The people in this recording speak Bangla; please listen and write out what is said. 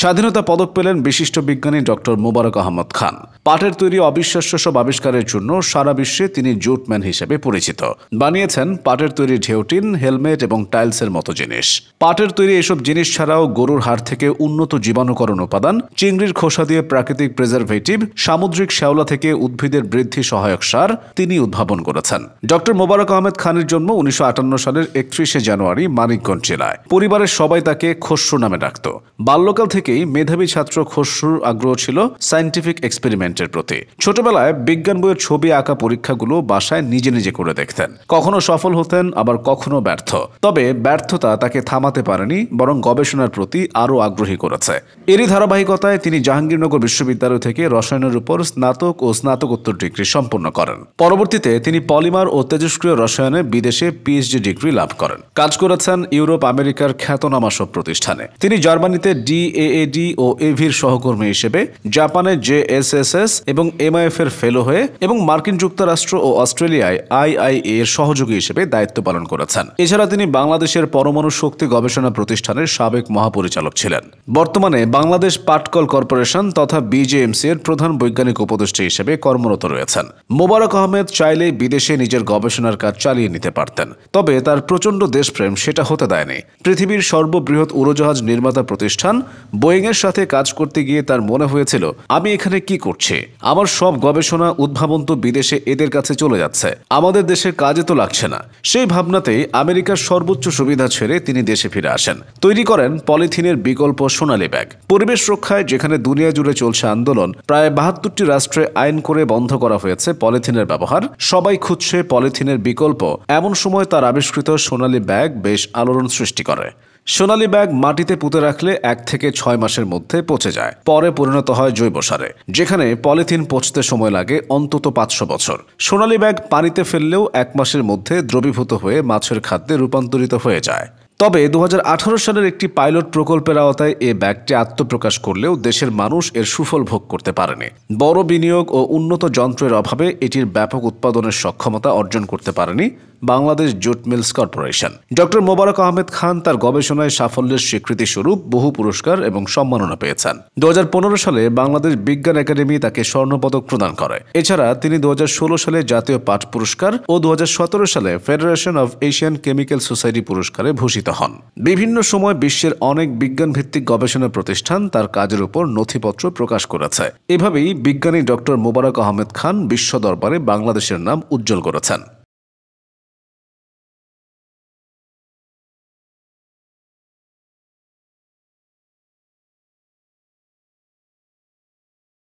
স্বাধীনতা পদক পেলেন বিশিষ্ট বিজ্ঞানী ডক্টর মোবারক আহমদ খান পাটের তৈরি অবিশ্বাস্য সব আবিষ্কারের জন্য সারা বিশ্বে তিনি জুটম্যান হিসেবে পরিচিত বানিয়েছেন পাটের তৈরি ঢেউটিন হেলমেট এবং টাইলসের মতো জিনিস পাটের তৈরি এসব জিনিস ছাড়াও গরুর হাড় থেকে উন্নত জীবাণুকরণ উপাদান চিংড়ির খোসা দিয়ে প্রাকৃতিক প্রিজারভেটিভ সামুদ্রিক শ্যাওলা থেকে উদ্ভিদের বৃদ্ধি সহায়ক সার তিনি উদ্ভাবন করেছেন ডক্টর মোবারক আহমেদ খানের জন্ম উনিশশো সালের একত্রিশে জানুয়ারি মানিকগঞ্জ জেলায় পরিবারের সবাই তাকে খসরু নামে ডাকত বাল্যকাল থেকে থেকেই মেধাবী ছাত্র খসরুর আগ্রহ ছিল সায়েন্টিফিক এক্সপেরিমেন্টের প্রতি ছোটবেলায় বিজ্ঞান বইয়ের ছবি আঁকা পরীক্ষাগুলো বাসায় নিজে নিজে করে দেখতেন কখনো সফল হতেন আবার কখনো ব্যর্থ তবে ব্যর্থতা তাকে থামাতে পারেনি বরং গবেষণার প্রতি আরও আগ্রহী করেছে এরই ধারাবাহিকতায় তিনি জাহাঙ্গীরনগর বিশ্ববিদ্যালয় থেকে রসায়নের উপর স্নাতক ও স্নাতকোত্তর ডিগ্রি সম্পন্ন করেন পরবর্তীতে তিনি পলিমার ও তেজস্ক্রিয় রসায়নে বিদেশে পিএইচডি ডিগ্রি লাভ করেন কাজ করেছেন ইউরোপ আমেরিকার খ্যাতনামা সব প্রতিষ্ঠানে তিনি জার্মানিতে ডিএ জেএডি ও এভির সহকর্মী হিসেবে জাপানের জেএসএসএস এবং এমআইএফ এর ফেলো হয়ে এবং মার্কিন যুক্তরাষ্ট্র ও অস্ট্রেলিয়ায় আইআইএ এর সহযোগী হিসেবে দায়িত্ব পালন করেছেন এছাড়া তিনি বাংলাদেশের পরমাণু শক্তি গবেষণা প্রতিষ্ঠানের সাবেক মহাপরিচালক ছিলেন বর্তমানে বাংলাদেশ পাটকল কর্পোরেশন তথা বিজেএমসি এর প্রধান বৈজ্ঞানিক উপদেষ্টা হিসেবে কর্মরত রয়েছেন মোবারক আহমেদ চাইলে বিদেশে নিজের গবেষণার কাজ চালিয়ে নিতে পারতেন তবে তার প্রচণ্ড দেশপ্রেম সেটা হতে দেয়নি পৃথিবীর সর্ববৃহৎ উড়োজাহাজ নির্মাতা প্রতিষ্ঠান বোয়িংয়ের সাথে কাজ করতে গিয়ে তার মনে হয়েছিল আমি এখানে কি করছি আমার সব গবেষণা উদ্ভাবন তো বিদেশে এদের কাছে চলে যাচ্ছে আমাদের দেশের কাজে তো লাগছে না সেই ভাবনাতেই আমেরিকার সর্বোচ্চ সুবিধা ছেড়ে তিনি দেশে ফিরে আসেন তৈরি করেন পলিথিনের বিকল্প সোনালী ব্যাগ পরিবেশ রক্ষায় যেখানে দুনিয়া জুড়ে চলছে আন্দোলন প্রায় বাহাত্তরটি রাষ্ট্রে আইন করে বন্ধ করা হয়েছে পলিথিনের ব্যবহার সবাই খুঁজছে পলিথিনের বিকল্প এমন সময় তার আবিষ্কৃত সোনালী ব্যাগ বেশ আলোড়ন সৃষ্টি করে সোনালী ব্যাগ মাটিতে পুঁতে রাখলে এক থেকে ছয় মাসের মধ্যে পচে যায় পরে পরিণত হয় জৈব সারে যেখানে পলিথিন পচতে সময় লাগে অন্তত পাঁচশো বছর সোনালী ব্যাগ পানিতে ফেললেও এক মাসের মধ্যে দ্রবীভূত হয়ে মাছের খাদ্যে রূপান্তরিত হয়ে যায় তবে দু সালের একটি পাইলট প্রকল্পের আওতায় এ ব্যাগটি আত্মপ্রকাশ করলেও দেশের মানুষ এর সুফল ভোগ করতে পারেনি বড় বিনিয়োগ ও উন্নত যন্ত্রের অভাবে এটির ব্যাপক উৎপাদনের সক্ষমতা অর্জন করতে পারেনি Bangladesh jute mills corporation doctor Mobarak Ahmed Khan তার গবেষণায় সাফল্যের স্বীকৃতি স্বরূপ বহু পুরস্কার এবং সম্মাননা পেয়েছেন দু সালে বাংলাদেশ বিজ্ঞান একাডেমি তাকে স্বর্ণপদক প্রদান করে এছাড়া তিনি দু সালে জাতীয় পাঠ পুরস্কার ও দু সালে federation of Asian chemical society পুরস্কারে ভূষিত হন বিভিন্ন সময় বিশ্বের অনেক বিজ্ঞান ভিত্তিক গবেষণা প্রতিষ্ঠান তার কাজের উপর নথিপত্র প্রকাশ করেছে এভাবেই বিজ্ঞানী ডক্টর মোবারক আহমেদ খান বিশ্ব দরবারে বাংলাদেশের নাম উজ্জ্বল করেছেন